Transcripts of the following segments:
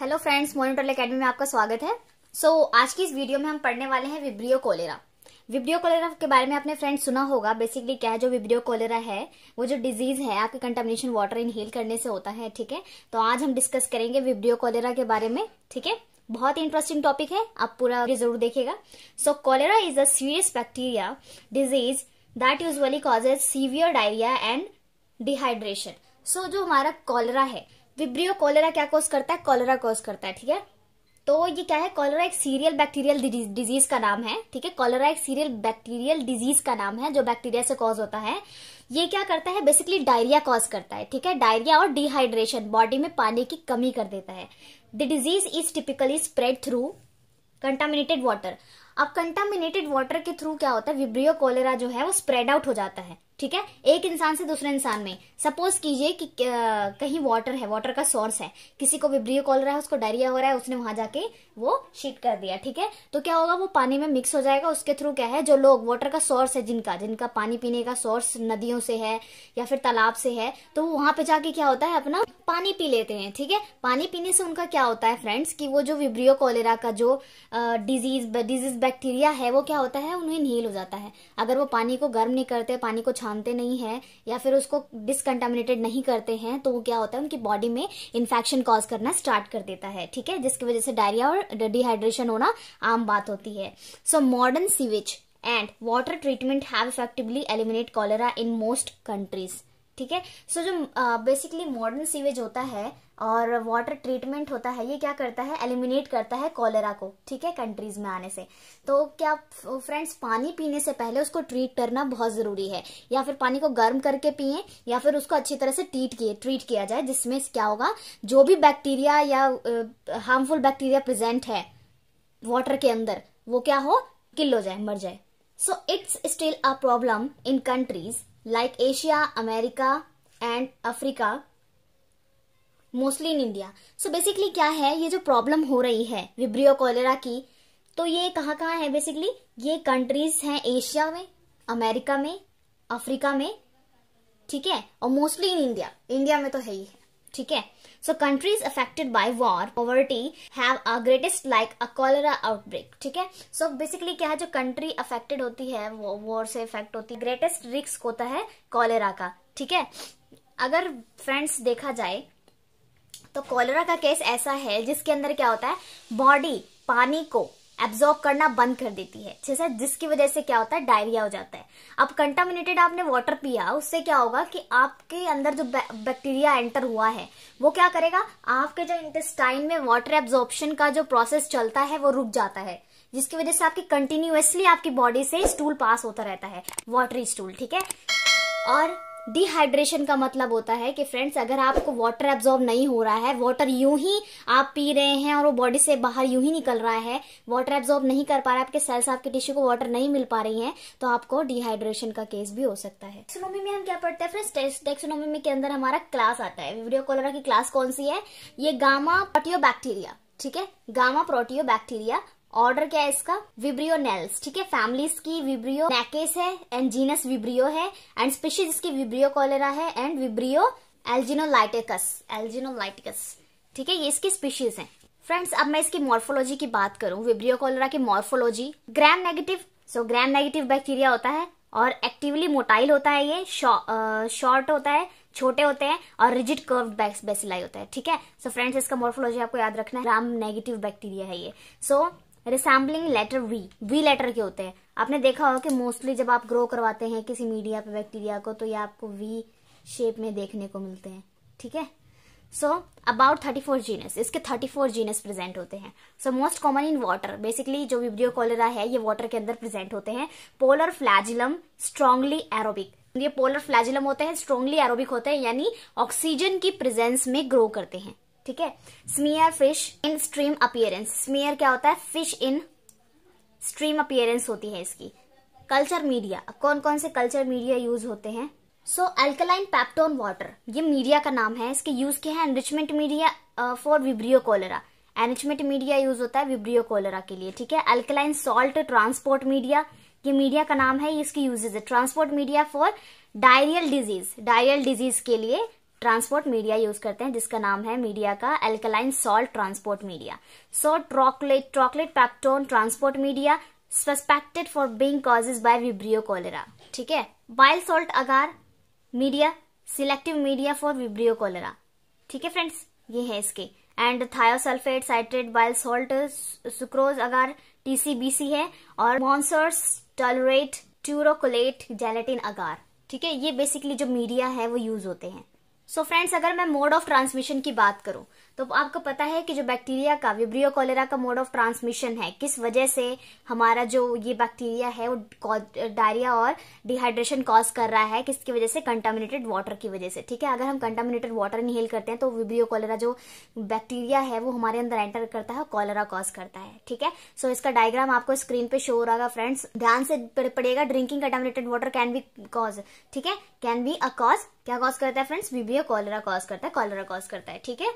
hello friends मोनिटोल academy में आपका स्वागत है सो so, आज की इस वीडियो में हम पढ़ने वाले हैं विब्रियो कोलेरा विब्रियो कोलेरा के बारे में आपने फ्रेंड्स सुना होगा बेसिकली क्या है जो विब्रियो कोलेरा है वो जो डिजीज है आपके कंटेमिनेशन वाटर इनहेल करने से होता है ठीक है तो आज हम डिस्कस करेंगे विब्रियो कोलेरा के बारे में ठीक है बहुत इंटरेस्टिंग टॉपिक है आप पूरा जरूर देखेगा so cholera is a serious bacteria disease that usually causes severe diarrhoea and dehydration so जो हमारा कोलेरा है विब्रियो कॉलेरा क्या कॉज करता है कॉलेरा कॉज करता है ठीक है तो ये क्या है कॉलेरा एक सीरियल बैक्टीरियल डिजीज का नाम है ठीक है कॉलेरा एक सीरियल बैक्टीरियल डिजीज का नाम है जो बैक्टीरिया से कॉज होता है ये क्या करता है बेसिकली डायरिया कॉज करता है ठीक है डायरिया और डिहाइड्रेशन बॉडी में पानी की कमी कर देता है the disease is typically spread through contaminated water अब कंटामिनेटेड वाटर के थ्रू क्या होता है विब्रियो कॉलेरा जो है वो स्प्रेड आउट हो जाता है ठीक है एक इंसान से दूसरे इंसान में सपोज कीजिए कि कहीं वाटर है वाटर का सोर्स है किसी को विब्रियो कॉल रहा है उसको डायरिया हो रहा है उसने वहां जाके वो शीट कर दिया ठीक है तो क्या होगा वो पानी में मिक्स हो जाएगा उसके थ्रू क्या है जो लोग वाटर का सोर्स है जिनका जिनका पानी पीने का सोर्स नदियों से है या फिर तालाब से है तो वो वहां पे जाके क्या होता है अपना पानी पी लेते हैं ठीक है पानी पीने से उनका क्या होता है फ्रेंड्स कि वो जो विब्रियो कॉलेरा का जो डिजीज डिजीज बैक्टीरिया है वो क्या होता है उन्हें नील हो जाता है अगर वो पानी को गर्म नहीं करते पानी को छानते नहीं है या फिर उसको डिसकंटामिनेटेड नहीं करते हैं तो वो क्या होता है उनकी बॉडी में इन्फेक्शन कॉज करना स्टार्ट कर देता है ठीक है जिसकी वजह से डायरिया और डिहाइड्रेशन होना आम बात होती है so modern sewage and water treatment have effectively eliminate cholera in most countries ठीक है सो जो बेसिकली मॉडर्न सीवेज होता है और वाटर ट्रीटमेंट होता है ये क्या करता है एलिमिनेट करता है कॉलेरा को ठीक है कंट्रीज में आने से तो क्या फ्रेंड्स पानी पीने से पहले उसको ट्रीट करना बहुत जरूरी है या फिर पानी को गर्म करके पिए या फिर उसको अच्छी तरह से ट्रीट किए ट्रीट किया जाए जिसमें क्या होगा जो भी बैक्टीरिया या हार्मफुल बैक्टीरिया प्रेजेंट है वाटर के अंदर वो क्या हो किल हो जाए मर जाए so it's still a problem in countries like Asia America and Africa mostly in India so basically क्या है ये जो प्रॉब्लम हो रही है विब्रियो कोलेरा की तो ये कहाँ कहाँ है बेसिकली ये कंट्रीज हैं एशिया में अमेरिका में अफ्रीका में ठीक है और मोस्टली इन इंडिया इंडिया में तो है ही है ठीक है so countries affected by war poverty have a greatest like a cholera outbreak ठीक है सो बेसिकली क्या है जो कंट्री अफेक्टेड होती है वो वॉर से इफेक्ट होती है ग्रेटेस्ट रिस्क होता है कॉलेरा का ठीक है अगर फ्रेंड्स देखा जाए तो कॉलेरा का केस ऐसा है जिसके अंदर क्या होता है बॉडी पानी को एब्जॉर्ब करना बंद कर देती है अच्छे जिसकी वजह से क्या होता है डायरिया हो जाता है अब कंटामिनेटेड आपने वाटर पिया उससे क्या होगा कि आपके अंदर जो बैक्टीरिया एंटर हुआ है वो क्या करेगा आपके जो इंटेस्टाइन में वाटर एब्जॉर्प्शन का जो प्रोसेस चलता है वो रुक जाता है जिसकी वजह से आपकी कंटिन्यूसली आपकी बॉडी से स्टूल पास होता रहता है वाटरी स्टूल ठीक है और डिहाइड्रेशन का मतलब होता है कि फ्रेंड्स अगर आपको वाटर एब्जॉर्ब नहीं हो रहा है वाटर यूं ही आप पी रहे हैं और वो बॉडी से बाहर यूं ही निकल रहा है वाटर एब्जॉर्ब नहीं कर पा रहा है आपके सेल्स आपके टिश्यू को वाटर नहीं मिल पा रही है तो आपको डिहाइड्रेशन का केस भी हो सकता है टेक्सोनोमी में हम क्या पढ़ते हैं फ्रेंड्स टेक्सोनोमी में के अंदर हमारा क्लास आता है वीडियो कॉलरा की क्लास कौन सी है ये गामा पटियो बैक्टीरिया ठीक है गामा प्रोटियो बैक्टीरिया ऑर्डर क्या है इसका विब्रियो नेल्स ठीक है फैमिलीज की विब्रियो नैकेस है एंड जीनस विब्रियो है एंड स्पीशीज इसकी विब्रियो कॉलेरा है एंड विब्रियो एल्जिनोलाइटिकस एल्जिनोलाइटिकस ठीक है ये इसकी स्पीशीज है फ्रेंड्स अब मैं इसकी मॉर्फोलॉजी की बात करूं विब्रियो कॉलेरा की morphology gram negative so gram negative bacteria होता है और एक्टिवली मोटाइल होता है ये शॉर्ट शौ, होता है छोटे होते हैं और रिजिड कर्व बेसिलाई होता है ठीक है सो so फ्रेंड्स इसका मॉर्फोलॉजी आपको याद रखना है ग्राम नेगेटिव बैक्टीरिया है ये so so, resembling letter V V letter के होते हैं आपने देखा होगा कि मोस्टली जब आप ग्रो करवाते हैं किसी मीडिया पे बैक्टीरिया को तो ये आपको वी शेप में देखने को मिलते हैं ठीक है so about thirty four genus इसके थर्टी फोर जीनस प्रेजेंट होते हैं so most common in water basically जो विब्रियो कॉलेरा है ये वाटर के अंदर प्रेजेंट होते हैं पोलर फ्लैजिलम स्ट्रांगली एरोबिक ये पोलर फ्लैजिलम होते हैं स्ट्रांगली एरोबिक होते हैं यानी ऑक्सीजन की प्रेजेंस में ग्रो करते हैं ठीक है smear fish in stream appearance smear क्या होता है फिश इन स्ट्रीम अपियरेंस होती है इसकी कल्चर मीडिया कौन कौन से कल्चर मीडिया यूज होते हैं सो अल्कलाइन पैप्टोन वाटर ये मीडिया का नाम है इसके यूज के हैं enrichment media for Vibrio cholerae enrichment media use होता है विब्रियो कोलरा के लिए ठीक है अल्कलाइन सॉल्ट ट्रांसपोर्ट मीडिया ये मीडिया का नाम है इसकी यूजेज है transport media for diarrhoeal disease diarrhoeal disease के लिए ट्रांसपोर्ट मीडिया यूज करते हैं जिसका नाम है मीडिया का alkaline salt transport media so ट्रॉकलेट ट्रॉकलेट peptone transport media suspected for being causes by Vibrio cholerae ठीक है bile salt agar media selective media for Vibrio cholerae ठीक है फ्रेंड्स ये है इसके and thiosulphate citrate bile salt sucrose agar TCBC है और मॉन्सर्स टॉलरेट ट्यूरोकोलेट जेलेटिन अगार ठीक है ये बेसिकली जो मीडिया है वो यूज होते हैं सो so फ्रेंड्स अगर मैं मोड ऑफ ट्रांसमिशन की बात करूं तो आपको पता है कि जो बैक्टीरिया का विब्रियो कॉलेरा का मोड ऑफ ट्रांसमिशन है किस वजह से हमारा जो ये बैक्टीरिया है वो डायरिया और डिहाइड्रेशन कॉज कर रहा है किसकी वजह से कंटामिनेटेड वाटर की वजह से ठीक है अगर हम कंटामिनेटेड वाटर इनहेल करते हैं तो विब्रियो कॉलेरा जो बैक्टीरिया है वो हमारे अंदर एंटर करता है कॉलेरा कॉज करता है ठीक है सो so, इसका डायग्राम आपको स्क्रीन पे शो हो रहा फ्रेंड्स ध्यान से पड़ेगा drinking contaminated water can be cause ठीक है कैन बी अ कॉज क्या कॉज करता है फ्रेंड्स विब्रियो कॉलेरा कॉज करता है कॉलेरा कॉज करता है ठीक है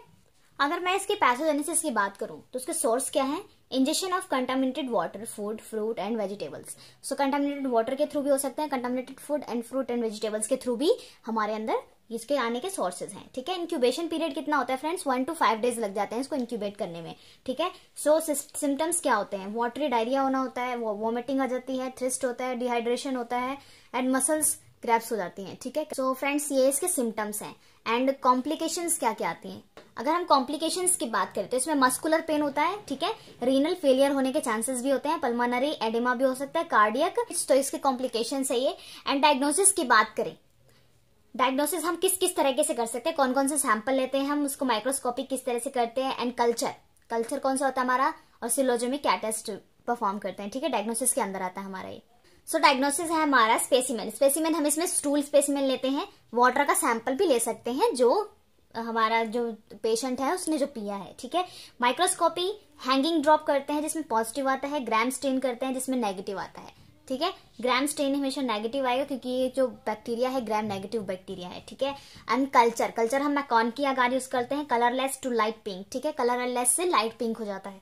अगर मैं इसके पैथोजेनेसिस की बात करूं तो उसके सोर्स क्या है injection of contaminated water food fruit and vegetables so contaminated water के थ्रू भी हो सकते हैं contaminated food and fruit and vegetables के थ्रू भी हमारे अंदर इसके आने के सोर्सेज हैं ठीक है इंक्यूबेशन पीरियड कितना होता है friends one two five days लग जाते हैं इसको इंक्यूबेट करने में ठीक है सो सिम्टम्स क्या होते हैं वाटरी डायरिया होना होता है वॉमिटिंग आ जाती है थ्रिस्ट होता है डिहाइड्रेशन होता है एंड मसल्स क्रैप्स हो जाती हैं ठीक है सो फ्रेंड्स so, ये इसके सिम्टम्स हैं एंड कॉम्प्लिकेशंस क्या क्या आती हैं अगर हम कॉम्प्लिकेशंस की बात करें तो इसमें मस्कुलर पेन होता है ठीक है रीनल फेलियर होने के चांसेस भी होते हैं पल्मोनरी एडिमा भी हो सकता है कार्डियक तो इसके कॉम्प्लिकेशन है ये एंड डायग्नोसिस की बात करें डायग्नोसिस हम किस किस तरीके से कर सकते हैं कौन कौन से सैंपल लेते हैं हम उसको माइक्रोस्कोपिक किस तरह से करते हैं एंड कल्चर कल्चर कौन सा होता है हमारा और सिलोजोमिक कैटेस्ट परफॉर्म करते हैं ठीक है डायग्नोसिस के अंदर आता है हमारा ये सो so, डायग्नोसिस है हमारा स्पेसिमेन स्पेसिमेन हम इसमें स्टूल स्पेसिमेन लेते हैं वाटर का सैंपल भी ले सकते हैं जो हमारा जो पेशेंट है उसने जो पिया है ठीक है माइक्रोस्कोपी हैंगिंग ड्रॉप करते हैं जिसमें पॉजिटिव आता है ग्राम स्टेन करते हैं जिसमें नेगेटिव आता है ठीक है ग्राम स्टेन हमेशा नेगेटिव आएगा क्योंकि ये जो बैक्टीरिया है ग्राम नेगेटिव बैक्टीरिया है ठीक है एंड कल्चर कल्चर हम मैकॉन की आगार यूज करते हैं कलरलेस टू लाइट पिंक ठीक है कलरलेस से लाइट पिंक हो जाता है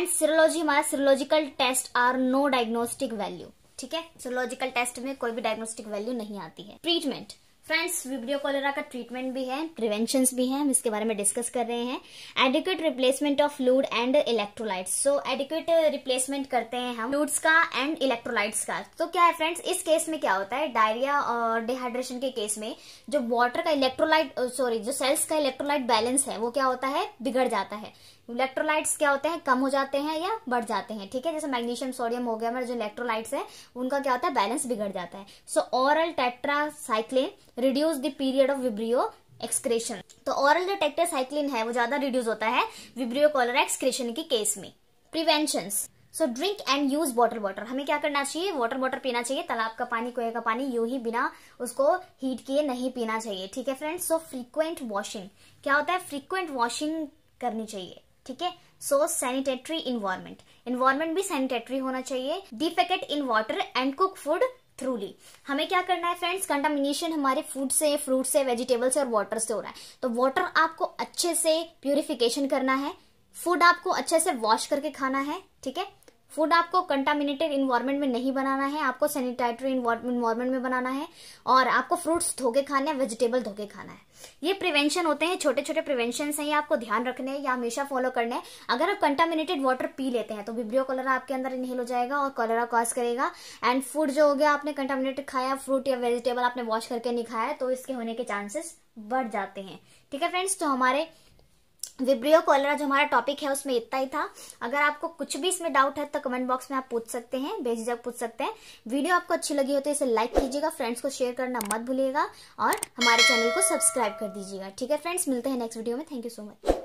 एंड सिरोलॉजी हमारा serological test are no diagnostic value ठीक है सो लॉजिकल टेस्ट में कोई भी डायग्नोस्टिक वैल्यू नहीं आती है ट्रीटमेंट फ्रेंड्स वीडियो कॉलेरा का ट्रीटमेंट भी है प्रिवेंशन भी है हम इसके बारे में डिस्कस कर रहे हैं adequate replacement of fluid and electrolytes so adequate replacement करते हैं हम फ्लूड्स का एंड इलेक्ट्रोलाइट्स का तो क्या है फ्रेंड्स इस केस में क्या होता है डायरिया और डिहाइड्रेशन के केस में जो वाटर का इलेक्ट्रोलाइट सॉरी जो सेल्स का इलेक्ट्रोलाइट बैलेंस है वो क्या होता है बिगड़ जाता है इलेक्ट्रोलाइट्स क्या होते हैं कम हो जाते हैं या बढ़ जाते हैं ठीक है जैसे मैग्नीशियम सोडियम हो गया हमारे जो इलेक्ट्रोलाइट्स है उनका क्या होता है बैलेंस बिगड़ जाता है so oral tetracycline reduce the period of Vibrio excretion तो ऑरल जो टेक्ट्रासाइक्लिन है वो ज्यादा रिड्यूस होता है विब्रियो कॉलरा एक्सक्रेशन के केस में prevention so drink and use water water हमें क्या करना चाहिए वॉटर वॉटर पीना चाहिए तालाब का पानी कुएं का पानी यू ही बिना उसको हीट किए नहीं पीना चाहिए ठीक है फ्रेंड्स सो फ्रीक्वेंट वॉशिंग क्या होता है फ्रीक्वेंट वॉशिंग करनी चाहिए ठीक है सो सैनिटेटरी इन्वायरमेंट इन्वायरमेंट भी सैनिटेटरी होना चाहिए defecate in water and cook food thoroughly हमें क्या करना है फ्रेंड्स कंटामिनेशन हमारे फूड से फ्रूट से वेजिटेबल से और वाटर से हो रहा है तो वाटर आपको अच्छे से प्योरिफिकेशन करना है फूड आपको अच्छे से वॉश करके खाना है ठीक है फूड आपको कंटामिनेटेड इन्वायरमेंट में नहीं बनाना है आपको सैनिटाइटरी इन्वायरमेंट में बनाना है और आपको फ्रूट्स धोके खाने हैं वेजिटेबल धोके खाना है ये प्रिवेंशन होते हैं छोटे छोटे प्रिवेंशन हैं ये आपको ध्यान रखने हैं या हमेशा फॉलो करने हैं अगर आप कंटामिनेटेड वाटर पी लेते हैं तो विब्रियो कलरा आपके अंदर इनहेल हो जाएगा और कलरा कॉज करेगा एंड फूड जो हो गया आपने कंटामिनेटेड खाया फ्रूट या वेजिटेबल आपने वॉश करके नहीं खाया तो इसके होने के चांसेस बढ़ जाते हैं ठीक है फ्रेंड्स तो हमारे विब्रियो कॉलरा जो हमारा टॉपिक है उसमें इतना ही था अगर आपको कुछ भी इसमें डाउट है तो कमेंट बॉक्स में आप पूछ सकते हैं बेझिझक पूछ सकते हैं वीडियो आपको अच्छी लगी हो तो इसे लाइक कीजिएगा फ्रेंड्स को शेयर करना मत भूलिएगा और हमारे चैनल को सब्सक्राइब कर दीजिएगा ठीक है फ्रेंड्स मिलते हैं नेक्स्ट वीडियो में थैंक यू सो मच